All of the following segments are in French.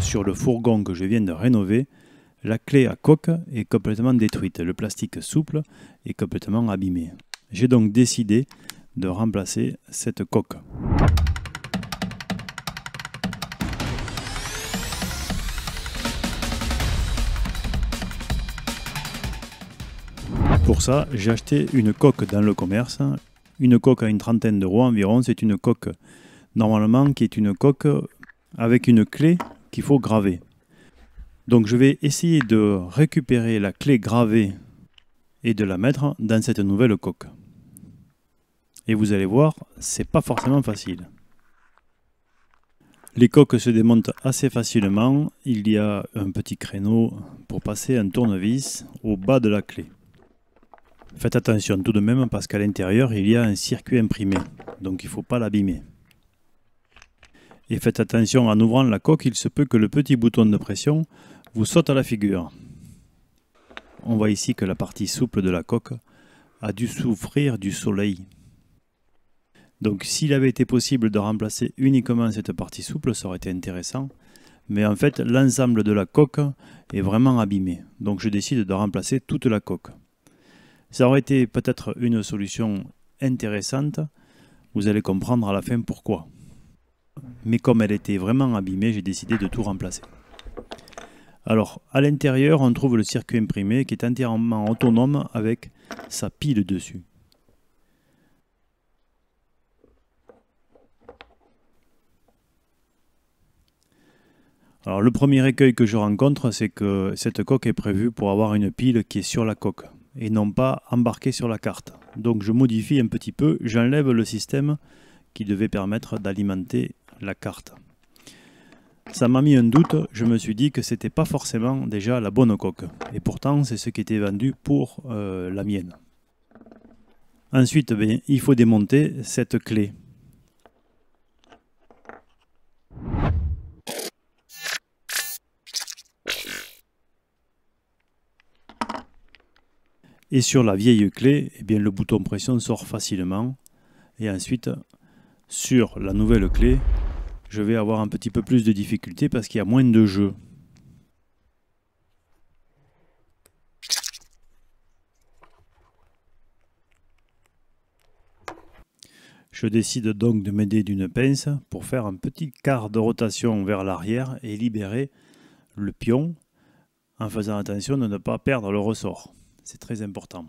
Sur le fourgon que je viens de rénover, la clé à coque est complètement détruite, le plastique souple est complètement abîmé. J'ai donc décidé de remplacer cette coque. Pour ça, j'ai acheté une coque dans le commerce. Une coque à une trentaine d'euros environ. C'est une coque normalement qui est une coque avec une clé qu'il faut graver. Donc je vais essayer de récupérer la clé gravée et de la mettre dans cette nouvelle coque. Et vous allez voir, c'est pas forcément facile. Les coques se démontent assez facilement. Il y a un petit créneau pour passer un tournevis au bas de la clé. Faites attention tout de même parce qu'à l'intérieur, il y a un circuit imprimé, donc il ne faut pas l'abîmer. Et faites attention, en ouvrant la coque, il se peut que le petit bouton de pression vous saute à la figure. On voit ici que la partie souple de la coque a dû souffrir du soleil. Donc s'il avait été possible de remplacer uniquement cette partie souple, ça aurait été intéressant. Mais en fait, l'ensemble de la coque est vraiment abîmé. Donc je décide de remplacer toute la coque. Ça aurait été peut-être une solution intéressante. Vous allez comprendre à la fin pourquoi mais comme elle était vraiment abîmée, j'ai décidé de tout remplacer. Alors, à l'intérieur, on trouve le circuit imprimé qui est entièrement autonome avec sa pile dessus. Alors, le premier écueil que je rencontre, c'est que cette coque est prévue pour avoir une pile qui est sur la coque et non pas embarquée sur la carte. Donc, je modifie un petit peu, j'enlève le système qui devait permettre d'alimenter la carte. Ça m'a mis un doute, je me suis dit que c'était pas forcément déjà la bonne coque. Et pourtant, c'est ce qui était vendu pour euh, la mienne. Ensuite, ben, il faut démonter cette clé. Et sur la vieille clé, eh bien, le bouton pression sort facilement. Et ensuite, sur la nouvelle clé, je vais avoir un petit peu plus de difficultés parce qu'il y a moins de jeux. Je décide donc de m'aider d'une pince pour faire un petit quart de rotation vers l'arrière et libérer le pion en faisant attention de ne pas perdre le ressort. C'est très important.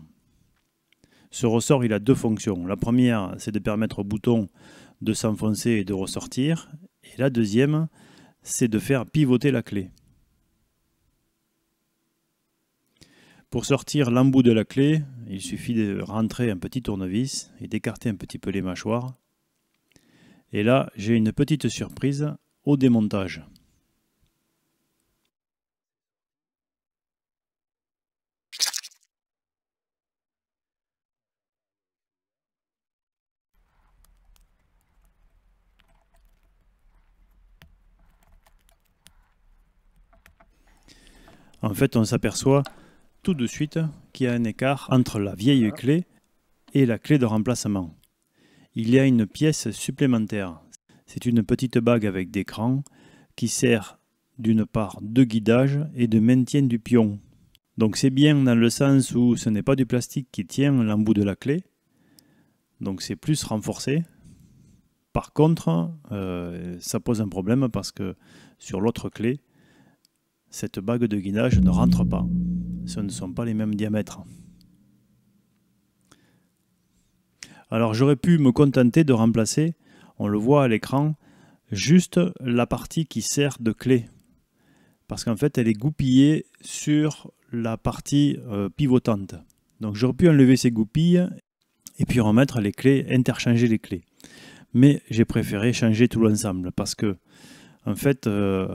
Ce ressort, il a deux fonctions. La première, c'est de permettre au bouton de s'enfoncer et de ressortir. Et la deuxième, c'est de faire pivoter la clé. Pour sortir l'embout de la clé, il suffit de rentrer un petit tournevis et d'écarter un petit peu les mâchoires. Et là, j'ai une petite surprise au démontage. en fait, on s'aperçoit tout de suite qu'il y a un écart entre la vieille clé et la clé de remplacement. Il y a une pièce supplémentaire. C'est une petite bague avec des crans qui sert d'une part de guidage et de maintien du pion. Donc c'est bien dans le sens où ce n'est pas du plastique qui tient l'embout de la clé, donc c'est plus renforcé. Par contre, euh, ça pose un problème parce que sur l'autre clé, cette bague de guinage ne rentre pas. Ce ne sont pas les mêmes diamètres. Alors j'aurais pu me contenter de remplacer, on le voit à l'écran, juste la partie qui sert de clé. Parce qu'en fait, elle est goupillée sur la partie euh, pivotante. Donc j'aurais pu enlever ces goupilles et puis remettre les clés, interchanger les clés. Mais j'ai préféré changer tout l'ensemble parce que, en fait, euh,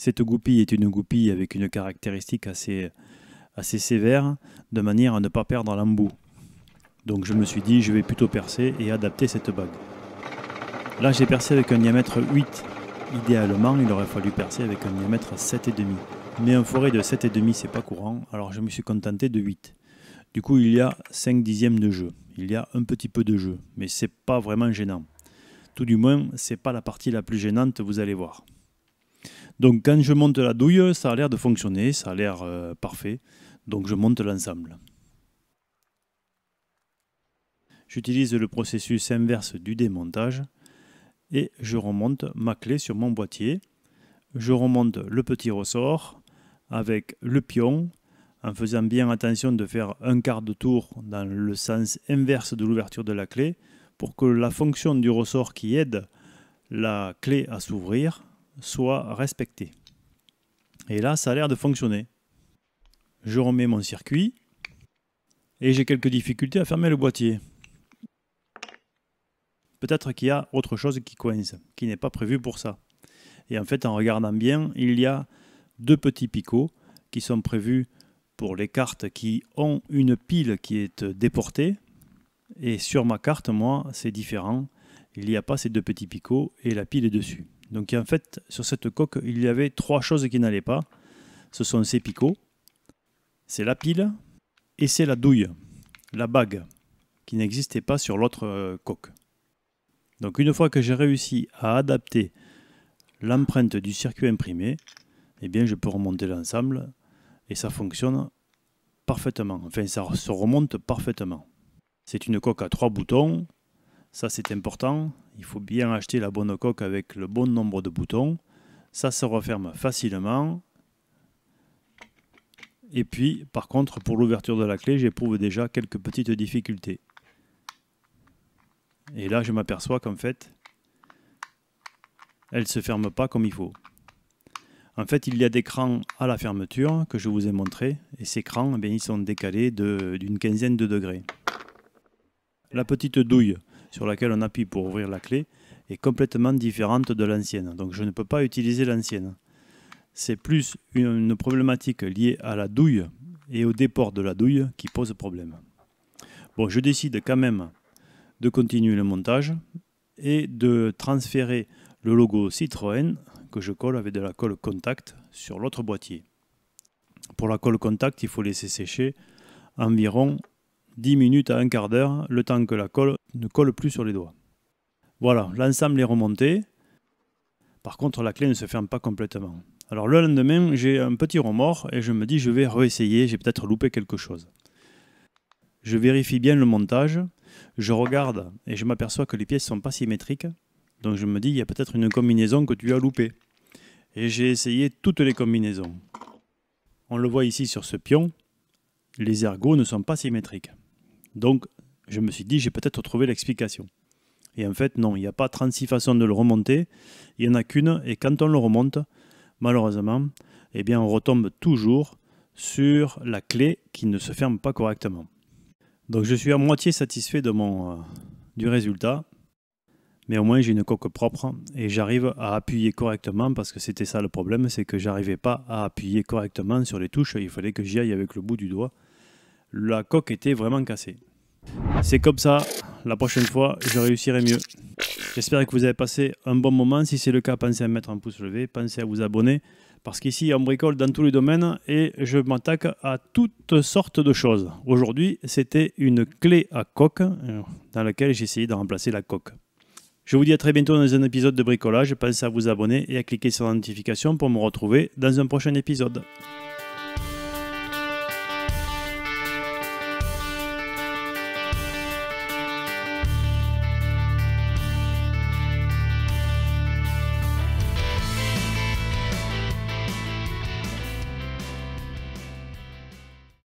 cette goupille est une goupille avec une caractéristique assez, assez sévère, de manière à ne pas perdre l'embout. Donc je me suis dit, je vais plutôt percer et adapter cette bague. Là, j'ai percé avec un diamètre 8. Idéalement, il aurait fallu percer avec un diamètre 7,5. Mais un forêt de 7,5, c'est pas courant, alors je me suis contenté de 8. Du coup, il y a 5 dixièmes de jeu. Il y a un petit peu de jeu, mais c'est pas vraiment gênant. Tout du moins, c'est pas la partie la plus gênante, vous allez voir. Donc quand je monte la douille, ça a l'air de fonctionner, ça a l'air euh, parfait. Donc je monte l'ensemble. J'utilise le processus inverse du démontage et je remonte ma clé sur mon boîtier. Je remonte le petit ressort avec le pion en faisant bien attention de faire un quart de tour dans le sens inverse de l'ouverture de la clé pour que la fonction du ressort qui aide la clé à s'ouvrir soit respecté. Et là, ça a l'air de fonctionner. Je remets mon circuit et j'ai quelques difficultés à fermer le boîtier. Peut-être qu'il y a autre chose qui coince, qui n'est pas prévu pour ça. Et en fait, en regardant bien, il y a deux petits picots qui sont prévus pour les cartes qui ont une pile qui est déportée. Et sur ma carte, moi, c'est différent. Il n'y a pas ces deux petits picots et la pile est dessus. Donc en fait, sur cette coque, il y avait trois choses qui n'allaient pas. Ce sont ces picots, c'est la pile et c'est la douille, la bague, qui n'existait pas sur l'autre euh, coque. Donc une fois que j'ai réussi à adapter l'empreinte du circuit imprimé, eh bien je peux remonter l'ensemble et ça fonctionne parfaitement. Enfin, ça se remonte parfaitement. C'est une coque à trois boutons ça, c'est important. Il faut bien acheter la bonne coque avec le bon nombre de boutons. Ça se referme facilement. Et puis, par contre, pour l'ouverture de la clé, j'éprouve déjà quelques petites difficultés. Et là, je m'aperçois qu'en fait, elle ne se ferme pas comme il faut. En fait, il y a des crans à la fermeture que je vous ai montré, et ces crans, eh ils sont décalés d'une quinzaine de degrés. La petite douille, sur laquelle on appuie pour ouvrir la clé est complètement différente de l'ancienne. Donc je ne peux pas utiliser l'ancienne. C'est plus une, problématique liée à la douille et au déport de la douille qui pose problème. Bon, je décide quand même de continuer le montage et de transférer le logo Citroën que je colle avec de la colle contact sur l'autre boîtier. Pour la colle contact, il faut laisser sécher environ 10 minutes à un quart d'heure, le temps que la colle ne colle plus sur les doigts. Voilà, l'ensemble est remonté. Par contre, la clé ne se ferme pas complètement. Alors le lendemain, j'ai un petit remords et je me dis je vais réessayer, j'ai peut-être loupé quelque chose. Je vérifie bien le montage, je regarde et je m'aperçois que les pièces ne sont pas symétriques. Donc je me dis il y a peut-être une combinaison que tu as loupée. Et j'ai essayé toutes les combinaisons. On le voit ici sur ce pion, les ergots ne sont pas symétriques. Donc, je me suis dit, j'ai peut-être trouvé l'explication. Et en fait, non, il n'y a pas 36 façons de le remonter, il n'y en a qu'une, et quand on le remonte, malheureusement, eh bien, on retombe toujours sur la clé qui ne se ferme pas correctement. Donc je suis à moitié satisfait de mon, euh, du résultat, mais au moins j'ai une coque propre et j'arrive à appuyer correctement parce que c'était ça le problème, c'est que j'arrivais pas à appuyer correctement sur les touches, il fallait que j'y aille avec le bout du doigt la coque était vraiment cassée. C'est comme ça, la prochaine fois, je réussirai mieux. J'espère que vous avez passé un bon moment. Si c'est le cas, pensez à mettre un pouce levé, pensez à vous abonner, parce qu'ici, on bricole dans tous les domaines et je m'attaque à toutes sortes de choses. Aujourd'hui, c'était une clé à coque euh, dans laquelle j'ai essayé de remplacer la coque. Je vous dis à très bientôt dans un épisode de bricolage. Pensez à vous abonner et à cliquer sur la notification pour me retrouver dans un prochain épisode.